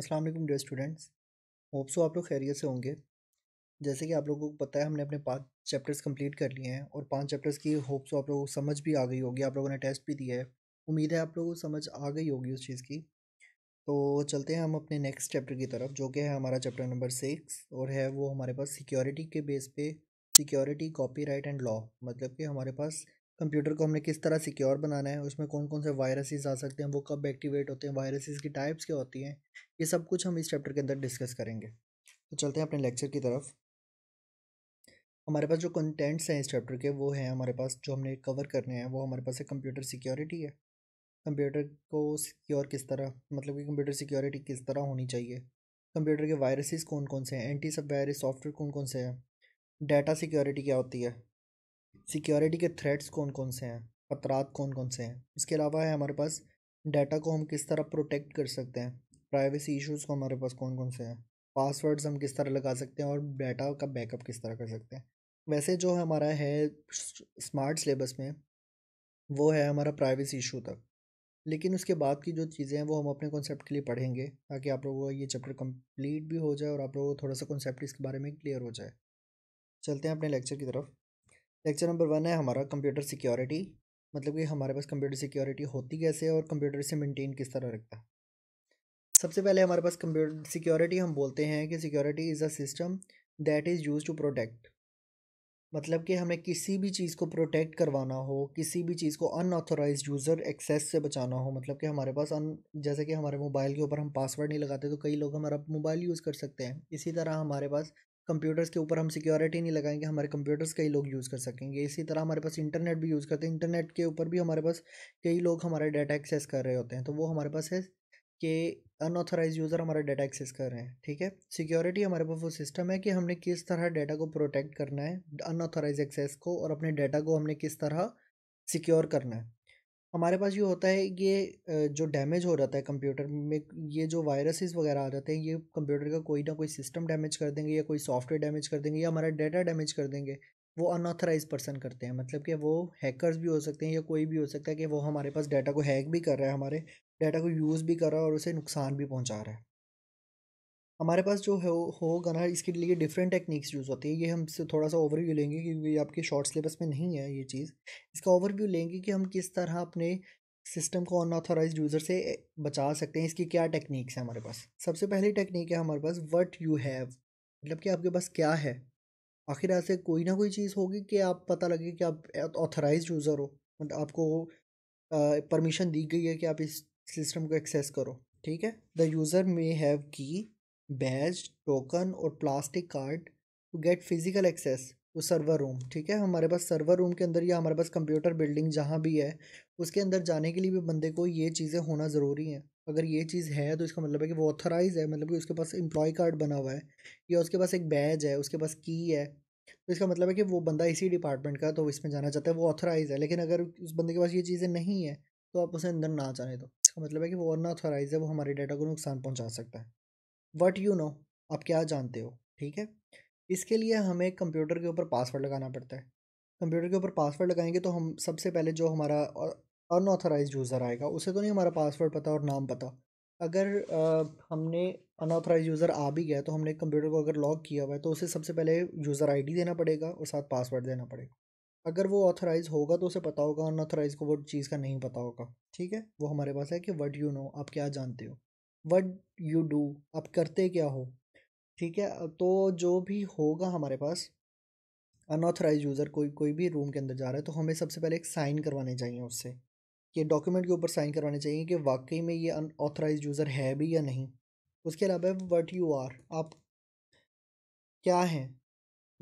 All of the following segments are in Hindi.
अस्सलाम वालेकुम डियर स्टूडेंट्स होप सो आप लोग खैरियत से होंगे जैसे कि आप लोगों को पता है हमने अपने पाँच चैप्टर्स कंप्लीट कर लिए हैं और पांच चैप्टर्स की होप सो आप लोगों को समझ भी आ गई होगी आप लोगों ने टेस्ट भी दिया है उम्मीद है आप लोगों को समझ आ गई होगी उस चीज़ की तो चलते हैं हम अपने नेक्स्ट चैप्टर की तरफ जो कि है हमारा चैप्टर नंबर सिक्स और है वो हमारे पास सिक्योरिटी के बेस पे सिक्योरिटी कॉपी एंड लॉ मतलब कि हमारे पास कंप्यूटर को हमने किस तरह सिक्योर बनाना है उसमें कौन कौन से वायरसेस आ सकते हैं वो कब एक्टिवेट होते हैं वायरसेस की टाइप्स क्या होती हैं ये सब कुछ हम इस चैप्टर के अंदर डिस्कस करेंगे तो चलते हैं अपने लेक्चर की तरफ हमारे पास जो कंटेंट्स हैं इस चैप्टर के वो हैं हमारे पास जो हमने कवर करने हैं वो हमारे पास है कंप्यूटर सिक्योरिटी है कंप्यूटर को सिक्योर किस तरह मतलब कि कंप्यूटर सिक्योरिटी किस तरह होनी चाहिए कंप्यूटर के वायरसेस कौन कौन से हैं एंटी सब वायरस सॉफ्टवेयर कौन कौन से हैं डाटा सिक्योरिटी क्या होती है सिक्योरिटी के थ्रेड्स कौन कौन से हैं खतरात कौन कौन से हैं इसके अलावा है हमारे पास डाटा को हम किस तरह प्रोटेक्ट कर सकते हैं प्राइवेसी इश्यूज़ को हमारे पास कौन कौन से हैं पासवर्ड्स हम किस तरह लगा सकते हैं और डाटा का बैकअप किस तरह कर सकते हैं वैसे जो हमारा है स्मार्ट सिलेबस में वो है हमारा प्राइवेसी इशू तक लेकिन उसके बाद की जो चीज़ें हैं वो हम अपने कॉन्सेप्ट के लिए पढ़ेंगे ताकि आप लोगों का ये चैप्टर कंप्लीट भी हो जाए और आप लोगों को थोड़ा सा कॉन्सेप्ट इसके बारे में क्लियर हो जाए चलते हैं अपने लेक्चर की तरफ लेक्चर नंबर वन है हमारा कंप्यूटर सिक्योरिटी मतलब कि हमारे पास कंप्यूटर सिक्योरिटी होती कैसे और कंप्यूटर से मेंटेन किस तरह रखता है सबसे पहले हमारे पास कंप्यूटर सिक्योरिटी हम बोलते हैं कि security is a system that is use to protect मतलब कि हमें किसी भी चीज़ को प्रोटेक्ट करवाना हो किसी भी चीज़ को अनऑथोराइज यूज़र एक्सेस से बचाना हो मतलब कि हमारे पास अन जैसे कि हमारे मोबाइल के ऊपर हम पासवर्ड नहीं लगाते तो कई लोग हमारा मोबाइल यूज़ कर सकते हैं इसी तरह हमारे पास कंप्यूटर्स के ऊपर हम सिक्योरिटी नहीं लगाएंगे हमारे कंप्यूटर्स कई लोग यूज़ कर सकेंगे इसी तरह हमारे पास इंटरनेट भी यूज़ करते हैं इंटरनेट के ऊपर भी हमारे पास कई लोग हमारे डाटा एक्सेस कर रहे होते हैं तो वो हमारे पास है कि अनऑथराइज यूज़र हमारा डाटा एक्सेस कर रहे हैं ठीक है सिक्योरिटी हमारे पास वो सिस्टम है कि हमने किस तरह डाटा को प्रोटेक्ट करना है अनऑथराइज एक्सेस को और अपने डाटा को हमने किस तरह सिक्योर करना है हमारे पास ये होता है ये जो डैमेज हो जाता है कंप्यूटर में ये जो वायरसेस वगैरह आ जाते हैं ये कंप्यूटर का कोई ना कोई सिस्टम डैमेज कर देंगे या कोई सॉफ्टवेयर डैमेज कर देंगे या हमारा डाटा डैमेज कर देंगे वो अनऑथराइज पर्सन करते हैं मतलब कि वो हैकर्स भी हो सकते हैं या कोई भी हो सकता है कि वो हमारे पास डाटा को हैक भी कर रहा है हमारे डाटा को यूज़ भी कर रहा है और उसे नुकसान भी पहुँचा रहा है हमारे पास जो है होगा ना इसके लिए डिफरेंट टेक्निक्स यूज़ होती है ये हम इससे थोड़ा सा ओवरव्यू लेंगे क्योंकि आपके शॉर्ट सिलेबस में नहीं है ये चीज़ इसका ओवरव्यू लेंगे कि हम किस तरह अपने सिस्टम को अनऑथोराइज यूज़र से बचा सकते हैं इसकी क्या टेक्निक्स हैं हमारे पास सबसे पहली टेक्निक है हमारे पास वट यू हैव मतलब कि आपके पास क्या है आखिर ऐसे कोई ना कोई चीज़ होगी कि आप पता लगे कि आप ऑथराइज यूज़र हो मतलब आपको परमिशन दी गई है कि आप इस सिस्टम को एक्सेस करो ठीक है the user may have key badge token और plastic card to get physical access to server room ठीक है हमारे पास सर्वर रूम के अंदर या हमारे पास कंप्यूटर बिल्डिंग जहाँ भी है उसके अंदर जाने के लिए भी बंदे को ये चीज़ें होना ज़रूरी हैं अगर ये चीज़ है तो इसका मतलब है कि वो ऑथराइज है मतलब कि उसके पास एम्प्लॉय कार्ड बना हुआ है या उसके पास एक बैज है उसके पास की है तो इसका मतलब है कि वो बंदा इसी डिपार्टमेंट का तो इसमें जाना चाहता है वो ऑथराइज है लेकिन अगर उस बंदे के पास ये चीज़ें नहीं है तो आप उसे अंदर ना जाने दो इसका मतलब है कि वो अनऑथराइज है वो हमारे डाटा को नुकसान पहुँचा सकता है वट यू नो आप क्या जानते हो ठीक है इसके लिए हमें कंप्यूटर के ऊपर पासवर्ड लगाना पड़ता है कंप्यूटर के ऊपर पासवर्ड लगाएंगे तो हम सबसे पहले जो हमारा अनऑथराइज यूज़र आएगा उसे तो नहीं हमारा पासवर्ड पता और नाम पता अगर आ, हमने अनऑथराइज यूज़र आ भी गया तो हमने कंप्यूटर को अगर लॉक किया हुआ है तो उसे सबसे पहले यूज़र आईडी देना पड़ेगा और साथ पासवर्ड देना पड़ेगा अगर वो ऑथराइज होगा तो उसे पता होगा अनऑथराइज को वो चीज़ का नहीं पता होगा ठीक है वो हमारे पास है कि वट यू नो आप क्या जानते हो वट यू डू आप करते क्या हो ठीक है तो जो भी होगा हमारे पास अनऑथराइज यूज़र कोई कोई भी रूम के अंदर जा रहा है तो हमें सबसे पहले एक साइन करवाने चाहिए उससे कि डॉक्यूमेंट के ऊपर साइन करवाने चाहिए कि वाकई में ये अनऑथराइज यूज़र है भी या नहीं उसके अलावा वट यू आर आप क्या हैं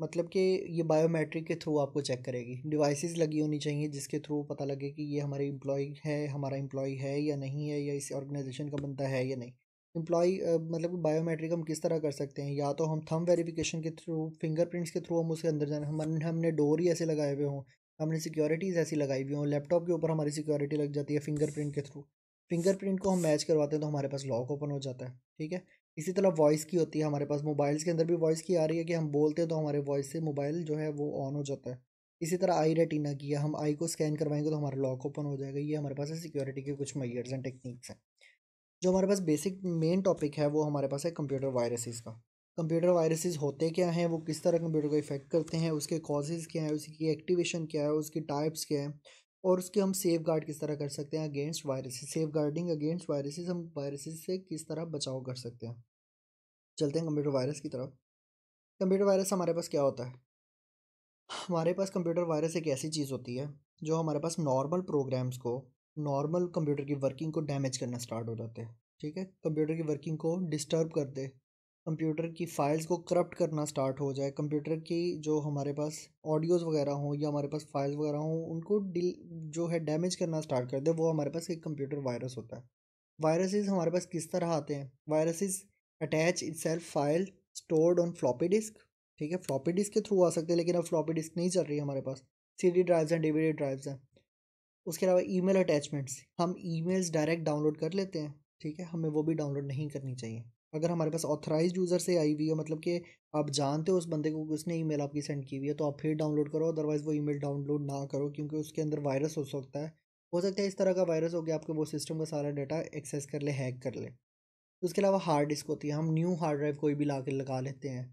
मतलब कि ये बायोमेट्रिक के थ्रू आपको चेक करेगी डिवाइसेस लगी होनी चाहिए जिसके थ्रू पता लगे कि ये हमारे इम्प्लॉय है हमारा इम्प्लॉय है या नहीं है या इस ऑर्गेनाइजेशन का बनता है या नहीं एम्प्लॉई uh, मतलब बायोमेट्रिक हम किस तरह कर सकते हैं या तो हम थम वेरिफिकेशन के थ्रू फिंगरप्रिंट्स के थ्रू हम उसके अंदर जाने हम हमने डोर ही ऐसे लगाए हुए हों हमने सिक्योरिटीज़ ऐसी लगाई हुई हों लैपटॉप के ऊपर हमारी सिक्योरिटी लग जाती है फिंगरप्रिंट के थ्रू फिंगरप्रिंट को हम मैच करवाते हैं तो हमारे पास लॉक ओपन हो जाता है ठीक है इसी तरह वॉइस की होती है हमारे पास मोबाइल्स के अंदर भी वॉइस की आ रही है कि हम बोलते हैं तो हमारे वॉइस से मोबाइल जो है वो ऑन हो जाता है इसी तरह आई रेटिना की है हम आई को स्कैन करवाएंगे तो हमारा लॉक ओपन हो जाएगा ये हमारे पास है सिक्योरिटी के कुछ मैयर्स एंड टेक्निक्स हैं जो हमारे पास बेसिक मेन टॉपिक है वो हमारे पास है कंप्यूटर वायरसेस का कंप्यूटर वायरसेस होते क्या हैं वो किस तरह कंप्यूटर को इफेक्ट करते हैं उसके कॉजेज़ क्या है उसकी एक्टिवेशन क्या है उसकी टाइप्स क्या है और उसके हम सेफ गार्ड किस तरह कर सकते हैं against viruses safeguarding against viruses हम वायरसेस से किस तरह बचाव कर सकते हैं चलते हैं कंप्यूटर वायरस की तरफ कंप्यूटर वायरस हमारे पास क्या होता है हमारे पास कंप्यूटर वायरस एक ऐसी चीज़ होती है जो हमारे पास नॉर्मल प्रोग्राम्स को नॉर्मल कंप्यूटर की वर्किंग को डैमेज करना स्टार्ट हो जाते हैं ठीक है कंप्यूटर की वर्किंग को डिस्टर्ब कर दे कंप्यूटर की फ़ाइल्स को करप्ट करना स्टार्ट हो जाए कंप्यूटर की जो हमारे पास ऑडियोज़ वगैरह हों या हमारे पास फाइल्स वगैरह हों उनको डिल जो है डैमेज करना स्टार्ट कर दे वो हमारे पास एक कंप्यूटर वायरस होता है वायरसेस हमारे पास किस तरह आते हैं viruses attach in self file stored on floppy disk ठीक है फ्लॉपी डिस्क के थ्रू आ सकते हैं लेकिन अब फ्लॉपी डिस्क नहीं चल रही है हमारे पास सी डी ड्राइव्स हैं डी वी डी ड्राइव्स हैं उसके अलावा ईमेल अटैचमेंट्स हम ईमेल्स डायरेक्ट डाउनलोड कर लेते हैं ठीक है हमें वो भी डाउनलोड नहीं करनी चाहिए अगर हमारे पास ऑथराइज यूज़र से आई हुई है मतलब कि आप जानते हो उस बंदे को उसने ईमेल आपकी सेंड की हुई है तो आप फिर डाउनलोड करो अदरवाइज़ वो ईमेल डाउनलोड ना करो क्योंकि उसके अंदर वायरस हो सकता है हो सकता है इस तरह का वायरस हो गया आपके वो सिस्टम का सारा डाटा एक्सेस कर ले हैक कर ले उसके अलावा हार्ड डिस्क होती है हम न्यू हार्ड ड्राइव कोई भी ला लगा लेते हैं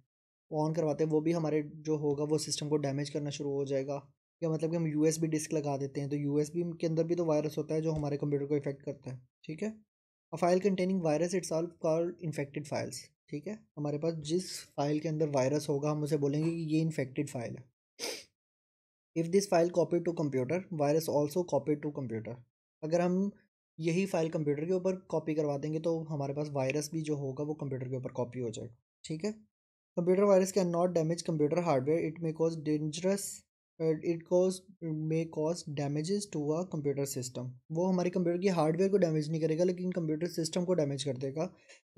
ऑन करवाते हैं वो भी हमारे जो होगा वो सिस्टम को डैमेज करना शुरू हो जाएगा या मतलब कि हम यू डिस्क लगा देते हैं तो यू के अंदर भी तो वायरस होता है जो हमारे कंप्यूटर को इफेक्ट करता है ठीक है a file containing virus it's all called infected files ठीक है हमारे पास जिस फाइल के अंदर वायरस होगा हम उसे बोलेंगे कि ये इन्फेक्टेड फाइल है if this file copy to computer virus also copy to computer अगर हम यही फाइल कंप्यूटर के ऊपर कॉपी करवा देंगे तो हमारे पास वायरस भी जो होगा वो कंप्यूटर के ऊपर कॉपी हो जाएगा ठीक है computer virus can not damage computer hardware it may cause dangerous it cause may cause damages to a computer system वो हमारे कंप्यूटर की हार्डवेयर को डैमेज नहीं करेगा लेकिन कंप्यूटर सिस्टम को डैमेज कर देगा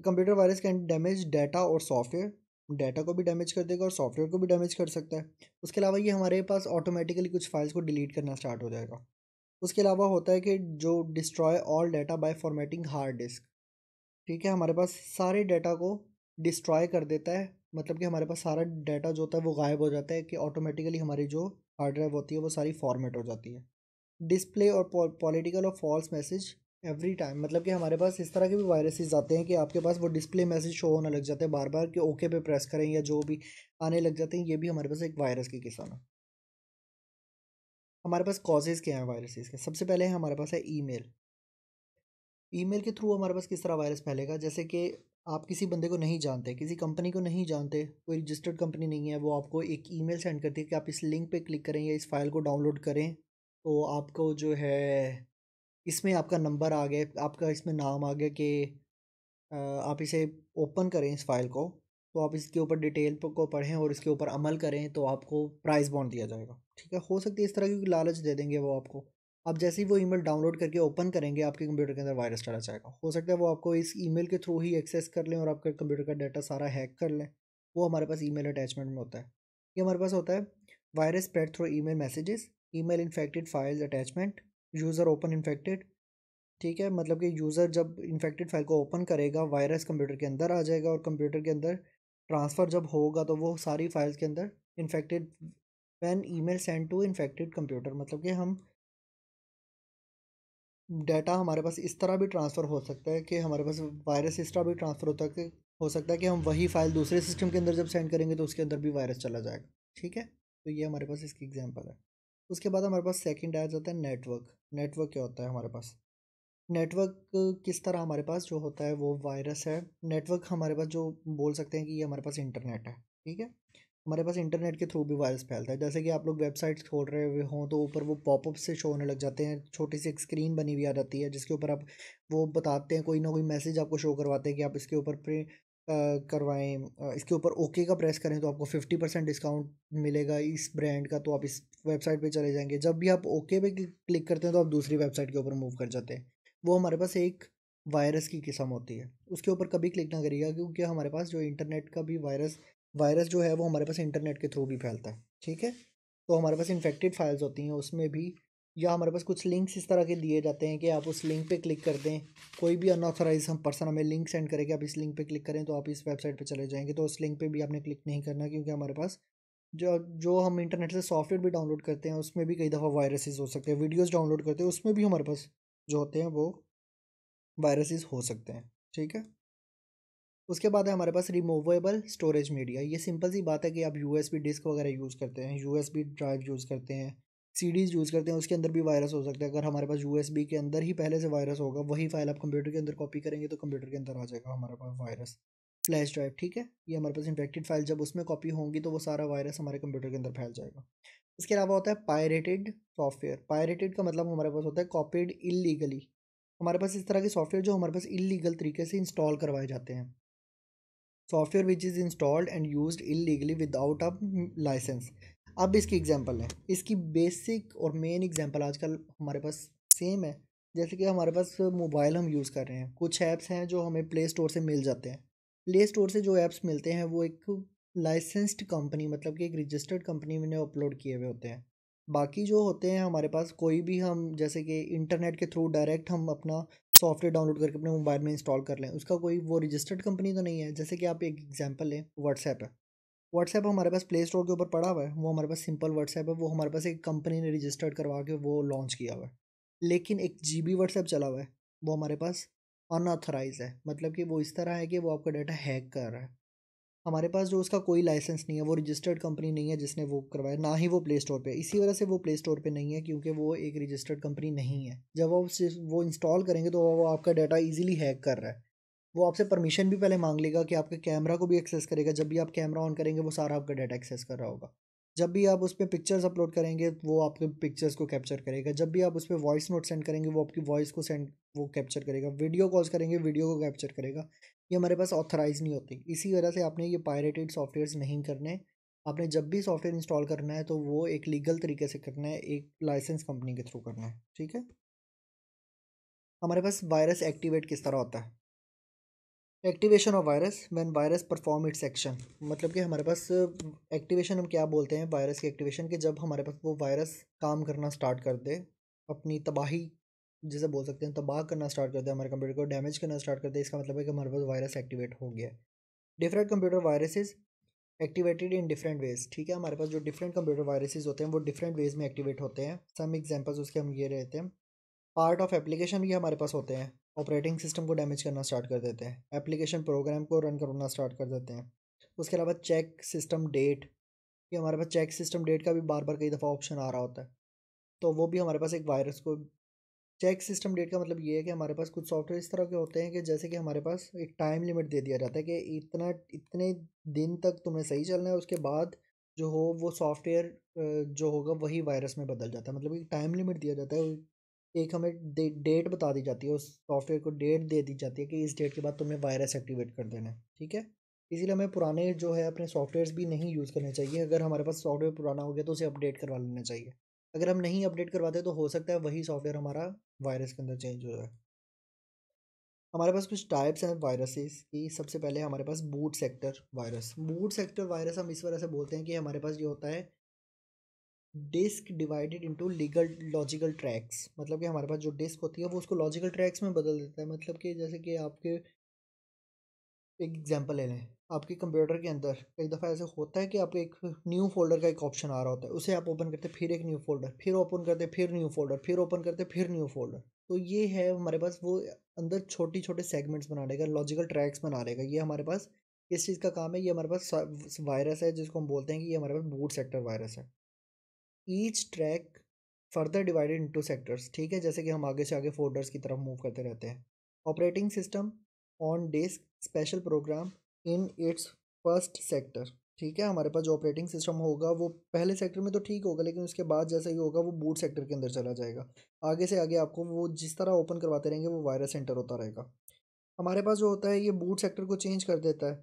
computer virus can damage data और सॉफ्टवेयर डाटा को भी डैमेज कर देगा और सॉफ्टवेयर को भी डैमेज कर सकता है उसके अलावा ये हमारे पास ऑटोमेटिकली कुछ फाइल्स को डिलीट करना स्टार्ट हो जाएगा उसके अलावा होता है कि जो destroy all data by formatting hard disk ठीक है हमारे पास सारे डाटा को डिस्ट्रॉय कर देता है मतलब कि हमारे पास सारा डाटा जो होता है वो गायब हो जाता है कि ऑटोमेटिकली हमारी जो हार्ड ड्राइव होती है वो सारी फॉर्मेट हो जाती है डिस्प्ले और पॉलिटिकल और फॉल्स मैसेज एवरी टाइम मतलब कि हमारे पास इस तरह के भी वायरसेस आते हैं कि आपके पास वो डिस्प्ले मैसेज शो होने लग जाते हैं बार बार कि ओके पे प्रेस करें या जो भी आने लग जाते हैं ये भी हमारे पास एक वायरस के किस्म है हमारे पास कॉजेज़ क्या हैं वायरसेस के सबसे पहले हमारे पास है ई मेल के थ्रू हमारे पास किस तरह वायरस फैलेगा जैसे कि आप किसी बंदे को नहीं जानते किसी कंपनी को नहीं जानते कोई रजिस्टर्ड कंपनी नहीं है वो आपको एक ईमेल सेंड करती है कि आप इस लिंक पे क्लिक करें या इस फाइल को डाउनलोड करें तो आपको जो है इसमें आपका नंबर आ गया आपका इसमें नाम आ गया कि आप इसे ओपन करें इस फाइल को तो आप इसके ऊपर डिटेल को पढ़ें और इसके ऊपर अमल करें तो आपको प्राइस बॉन्ड दिया जाएगा ठीक है हो सकती है इस तरह की लालच दे देंगे वो आपको आप जैसे ही वो ईमेल डाउनलोड करके ओपन करेंगे आपके कंप्यूटर के अंदर वायरस चला जाएगा हो सकता है वो आपको इस ईमेल के थ्रू ही एक्सेस कर लें और आपके कंप्यूटर का डाटा सारा हैक कर लें वो हमारे पास ईमेल अटैचमेंट में होता है ये हमारे पास होता है virus spread through email messages email infected files attachment user open infected ठीक है मतलब कि यूज़र जब इन्फेक्टेड फाइल को ओपन करेगा वायरस कंप्यूटर के अंदर आ जाएगा और कंप्यूटर के अंदर ट्रांसफ़र जब होगा तो वो सारी फाइल्स के अंदर infected when email send to infected computer मतलब कि हम डाटा हमारे पास इस तरह भी ट्रांसफ़र हो सकता है कि हमारे पास वायरस इस तरह भी ट्रांसफ़र होता है कि हो सकता है कि हम वही फाइल दूसरे सिस्टम के अंदर जब सेंड करेंगे तो उसके अंदर भी वायरस चला जाएगा ठीक है तो ये हमारे पास इसकी एग्जाम्पल है उसके बाद हमारे पास सेकेंड आया जाता है नेटवर्क नेटवर्क क्या होता है हमारे पास नेटवर्क किस तरह हमारे पास जो होता है वो वायरस है नेटवर्क हमारे पास जो बोल सकते हैं कि ये हमारे पास इंटरनेट है ठीक है हमारे पास इंटरनेट के थ्रू भी वायरस फैलता है जैसे कि आप लोग वेबसाइट खोल रहे हुए हों तो ऊपर वो पॉपअप से शो होने लग जाते हैं छोटी सी एक स्क्रीन बनी हुई आ जाती है जिसके ऊपर आप वो बताते हैं कोई ना कोई मैसेज आपको शो करवाते हैं कि आप इसके ऊपर प्रे करवाएं इसके ऊपर ओके का प्रेस करें तो आपको फिफ्टी परसेंट डिस्काउंट मिलेगा इस ब्रांड का तो आप इस वेबसाइट पे चले जाएंगे जब भी आप ओके पे क्लिक करते हैं तो आप दूसरी वेबसाइट के ऊपर मूव कर जाते हैं वो हमारे पास एक वायरस की किस्म होती है उसके ऊपर कभी क्लिक ना करिएगा क्योंकि हमारे पास जो इंटरनेट का भी वायरस वायरस जो है वो हमारे पास इंटरनेट के थ्रू भी फैलता है ठीक है तो हमारे पास इन्फेक्टेड फाइल्स होती हैं उसमें भी या हमारे पास कुछ लिंक्स इस तरह के दिए जाते हैं कि आप उस लिंक पे क्लिक कर दें कोई भी अनऑथराइज हम पर्सन हमें लिंक सेंड करेगा आप इस लिंक पे क्लिक करें तो आप इस वेबसाइट पे चले जाएंगे तो उस लिंक पे भी आपने क्लिक नहीं करना क्योंकि हमारे पास जो जो हम इंटरनेट से सॉफ्टवेयर भी डाउनलोड करते हैं उसमें भी कई दफ़ा वायरसेज हो सकते हैं वीडियोज़ डाउनलोड करते हैं उसमें भी हमारे पास जो होते हैं वो वायरसेज हो सकते हैं ठीक है उसके बाद है हमारे पास रिमूवेबल स्टोरेज मीडिया ये सिंपल सी बात है कि आप यू डिस्क वगैरह यूज़ करते हैं यू ड्राइव यूज़ करते हैं सी यूज़ करते हैं उसके अंदर भी वायरस हो सकता है अगर हमारे पास यू के अंदर ही पहले से वायरस होगा वही फाइल आप कंप्यूटर के अंदर कॉपी करेंगे तो कंप्यूटर के अंदर आ जाएगा हमारे पास वायरस फ्लैश ड्राइव ठीक है ये हमारे पास इन्फेक्टेड फाइल जब उसमें कॉपी होंगी तो वो सारा वायरस हमारे कंप्यूटर के अंदर फैल जाएगा इसके अलावा होता है पायरेटेड सॉफ्टवेयर पायरेटेड का मतलब हमारे पास होता है कॉपीड इलीगली हमारे पास इस तरह के सॉफ्टवेयर जो हमारे पास इलीगल तरीके से इंस्टॉल करवाए जाते हैं software which is installed and use illegally without a licence अब इसकी एग्जाम्पल है इसकी बेसिक और मेन आज आजकल हमारे पास सेम है जैसे कि हमारे पास मोबाइल हम यूज़ कर रहे हैं कुछ ऐप्स हैं जो हमें प्ले स्टोर से मिल जाते हैं प्ले स्टोर से जो ऐप्स मिलते हैं वो एक लाइसेंस्ड कंपनी मतलब कि एक रजिस्टर्ड कंपनी में अपलोड किए हुए होते हैं बाकी जो होते हैं हमारे पास कोई भी हम जैसे कि इंटरनेट के थ्रू डायरेक्ट हम अपना सॉफ्टवेयर डाउनलोड करके अपने मोबाइल में इंस्टॉल कर लें उसका कोई वो रजिस्टर्ड कंपनी तो नहीं है जैसे कि आप एक एग्जाम्पल लें व्हाट्सएप है व्हाट्सएप हमारे पास प्ले स्टोर के ऊपर पड़ा हुआ है वो हमारे पास सिंपल व्हाट्सएप है वो हमारे पास एक कंपनी ने रजिस्टर्ड करवा के वो लॉन्च किया हुआ है लेकिन एक जी बी व्हाट्सएप चला हुआ है वो हमारे पास अनऑथराइज है मतलब कि वो इस तरह है कि वो आपका डाटा हैक कर रहा है हमारे पास जो उसका कोई लाइसेंस नहीं है वो रजिस्टर्ड कंपनी नहीं है जिसने वो करवाया ना ही वो प्ले स्टोर पे इसी वजह से वो प्ले स्टोर पे नहीं है क्योंकि वो एक रजिस्टर्ड कंपनी नहीं है जब सिर्फ वो इंस्टॉल करेंगे तो वो आपका डाटा इजीली हैक कर रहा है वो आपसे परमिशन भी पहले मांग लेगा कि आपके कैमरा को भी एक्सेस करेगा जब भी आप कैमरा ऑन करेंगे वो सारा आपका डाटा एक्सेस कर रहा होगा जब भी आप उस पर पिक्चर्स अपलोड करेंगे वो आपके पिक्चर्स को कैप्चर करेगा जब भी आप उस पर वॉइस नोट सेंड करेंगे वो आपकी वॉइस को सेंड वो कैप्चर करेगा वीडियो कॉल्स करेंगे वीडियो को कैप्चर करेगा ये हमारे पास ऑथराइज नहीं होती इसी वजह से आपने ये पायरेटेड सॉफ्टवेयर नहीं करने आपने जब भी सॉफ्टवेयर इंस्टॉल करना है तो वो एक लीगल तरीके से करना है एक लाइसेंस कंपनी के थ्रू करना है ठीक है हमारे पास वायरस एक्टिवेट किस तरह होता है activation of virus when virus perform its action मतलब कि हमारे पास एक्टिवेशन हम क्या बोलते हैं वायरस के एक्टिवेशन के जब हमारे पास वो वायरस काम करना स्टार्ट कर दे अपनी तबाही जिसे बोल सकते हैं तबाह तो करना स्टार्ट करते हैं हमारे कंप्यूटर को डैमेज करना स्टार्ट करते हैं इसका मतलब है कि हमारे पास वायरस एक्टिवेट हो गया different computer viruses activated in different ways ठीक है हमारे पास जो डिफरेंट कंप्यूटर वायरसेज होते हैं वो डिफरेंट वेज में एक्टिवेट होते हैं सम एग्जाम्पल्स उसके हम ये रहते हैं पार्ट ऑफ एप्लीकेशन भी हमारे पास होते हैं ऑपरेटिंग सिस्टम को डैमेज करना स्टार्ट कर देते हैं एप्लीकेशन प्रोग्राम को रन करना स्टार्ट कर देते हैं उसके अलावा चेक सिस्टम डेट ये हमारे पास चेक सिस्टम डेट का भी बार बार कई दफ़ा ऑप्शन आ रहा होता है तो वो भी हमारे पास एक वायरस को चेक सिस्टम डेट का मतलब ये है कि हमारे पास कुछ सॉफ्टवेयर इस तरह के होते हैं कि जैसे कि हमारे पास एक टाइम लिमिट दे दिया जाता है कि इतना इतने दिन तक तुम्हें सही चलना है उसके बाद जो हो वो सॉफ्टवेयर जो होगा वही वायरस में बदल जाता है मतलब एक टाइम लिमिट दिया जाता है एक हमें डेट बता दी जाती है उस सॉफ्टवेयर को डेट दे दी जाती है कि इस डेट के बाद तुम्हें वायरस एक्टिवेट कर देना है ठीक है इसीलिए हमें पुराने जो है अपने सॉफ्टवेयर भी नहीं यूज़ करने चाहिए अगर हमारे पास सॉफ्टवेयर पुराना हो गया तो उसे अपडेट करवा लेना चाहिए अगर हम नहीं अपडेट करवाते तो हो सकता है वही सॉफ्टवेयर हमारा वायरस के अंदर चेंज हो जाए हमारे पास कुछ टाइप्स हैं वायरसेस की सबसे पहले हमारे पास boot sector virus boot sector virus हम इस वजह से बोलते हैं कि हमारे पास ये होता है disk divided into legal logical tracks मतलब कि हमारे पास जो डिस्क होती है वो उसको लॉजिकल ट्रैक्स में बदल देता है मतलब कि जैसे कि आपके एक एग्जांपल ले लें आपके कंप्यूटर के अंदर कई दफ़ा ऐसे होता है कि आपको एक न्यू फोल्डर का एक ऑप्शन आ रहा होता है उसे आप ओपन करते फिर एक न्यू फोल्डर फिर ओपन करते फिर न्यू फोल्डर फिर ओपन करते फिर न्यू फोल्डर तो ये है हमारे पास वो अंदर छोटे छोटे सेगमेंट्स बना देगा लॉजिकल ट्रैक्स बना रहेगा ये हमारे पास किस चीज़ का काम है ये हमारे पास वायरस है जिसको हम बोलते हैं कि ये हमारे पास बूट सेक्टर वायरस है each track further divided into sectors ठीक है जैसे कि हम आगे से आगे फोल्डर्स की तरफ मूव करते रहते हैं operating system on desk special program in its first sector ठीक है हमारे पास जो ऑपरेटिंग सिस्टम होगा वो पहले सेक्टर में तो ठीक होगा लेकिन उसके बाद जैसा ही होगा वो बूट सेक्टर के अंदर चला जाएगा आगे से आगे आपको वो जिस तरह ओपन करवाते रहेंगे वो वायरस एंटर होता रहेगा हमारे पास जो होता है ये बूट सेक्टर को चेंज कर देता है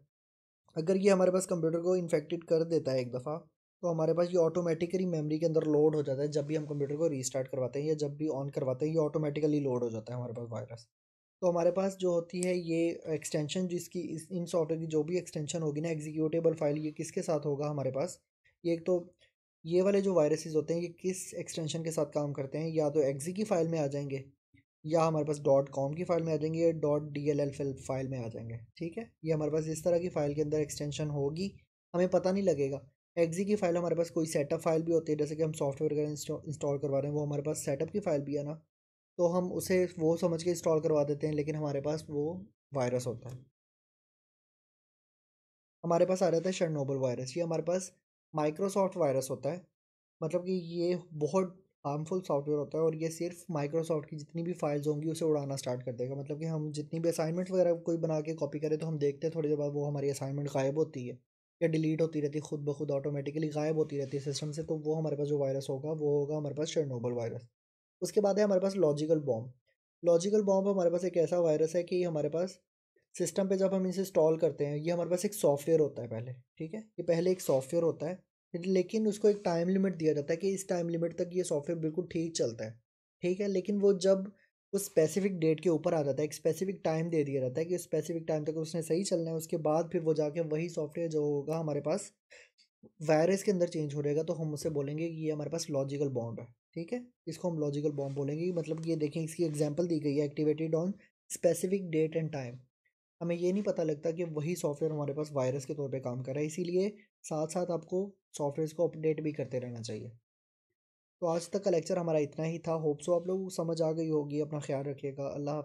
अगर ये हमारे पास कंप्यूटर को इन्फेक्टेड कर देता है एक दफ़ा तो हमारे पास ये ऑटोमेटिकली मेमोरी के अंदर लोड हो जाता है जब भी हम कंप्यूटर को रीस्टार्ट करवाते हैं या जब भी ऑन करवाते हैं ये ऑटोमेटिकली लोड हो जाता है हमारे पास वायरस तो हमारे पास जो होती है ये एक्सटेंशन जिसकी इस इन सॉफ्टवेयर की जो भी एक्सटेंशन होगी ना एग्जीक्यूटेबल फाइल ये किसके साथ होगा हमारे पास ये एक तो ये वाले जो वायरसेस होते हैं ये किस एक्सटेंशन के साथ काम करते हैं या तो एग्जी की फ़ाइल में आ जाएंगे या हमारे पास डॉट कॉम की फ़ाइल में आ जाएंगे या dot D L L file में आ जाएंगे ठीक है ये हमारे पास इस तरह की फ़ाइल के अंदर एक्सटेंशन होगी हमें पता नहीं लगेगा एग्जी की फ़ाइल हमारे पास कोई सेटअप फाइल भी होती है जैसे कि हम सॉफ्टवेयर वगैरह इंस्टॉल करवा रहे हैं वो हमारे पास सेटअप की फ़ाइल भी है ना तो हम उसे वो समझ के इंस्टॉल करवा देते हैं लेकिन हमारे पास वो वायरस होता है हमारे पास आ जाता है शर्नोबल वायरस ये हमारे पास माइक्रोसॉफ्ट वायरस होता है मतलब कि ये बहुत हार्मफुल सॉफ्टवेयर होता है और ये सिर्फ माइक्रोसॉफ्ट की जितनी भी फाइल्स होंगी उसे उड़ाना स्टार्ट कर देगा मतलब कि हम जितनी भी असाइनमेंट वगैरह कोई बना के कॉपी करें तो हम देखते हैं थोड़ी देर बाद वो हमारी असाइनमेंट गायब होती है या डिलीट होती रहती है खुद ब खुद ऑटोमेटिकली गायब होती रहती है सिस्टम से तो वो हमारे पास जो वायरस होगा वो होगा हमारे पास शर्नोबल वायरस उसके बाद है हमारे पास लॉजिकल बॉम्ब लॉजिकल बॉम्ब हमारे पास एक ऐसा वायरस है कि हमारे पास सिस्टम पे जब हम इसे इंस्टॉल करते हैं ये हमारे पास एक सॉफ्टवेयर होता है पहले ठीक है ये पहले एक सॉफ्टवेयर होता है लेकिन उसको एक टाइम लिमिट दिया जाता है कि इस टाइम लिमिट तक ये सॉफ्टवेयर बिल्कुल ठीक चलता है ठीक है लेकिन वो जब उस स्पेसिफिक डेट के ऊपर आ जाता है एक स्पेसिफिक टाइम दे दिया जाता है कि उस स्पेसिफिक टाइम तक उसने सही चलना है उसके बाद फिर वो जाके वही सॉफ्टवेयर जो होगा हमारे पास वायरस के अंदर चेंज हो जाएगा तो हम उसे बोलेंगे कि ये हमारे पास लॉजिकल बॉम्ब है ठीक है इसको हम लॉजिकल बॉम्ब बोलेंगे मतलब ये देखें इसकी एग्जाम्पल दी गई है activated on specific date and time हमें ये नहीं पता लगता कि वही सॉफ्टवेयर हमारे पास वायरस के तौर पे काम कर रहा है इसीलिए साथ साथ आपको सॉफ्टवेयर को अपडेट भी करते रहना चाहिए तो आज तक का लेक्चर हमारा इतना ही था होप्सो आप लोग समझ आ गई होगी अपना ख्याल रखिएगा अल्लाह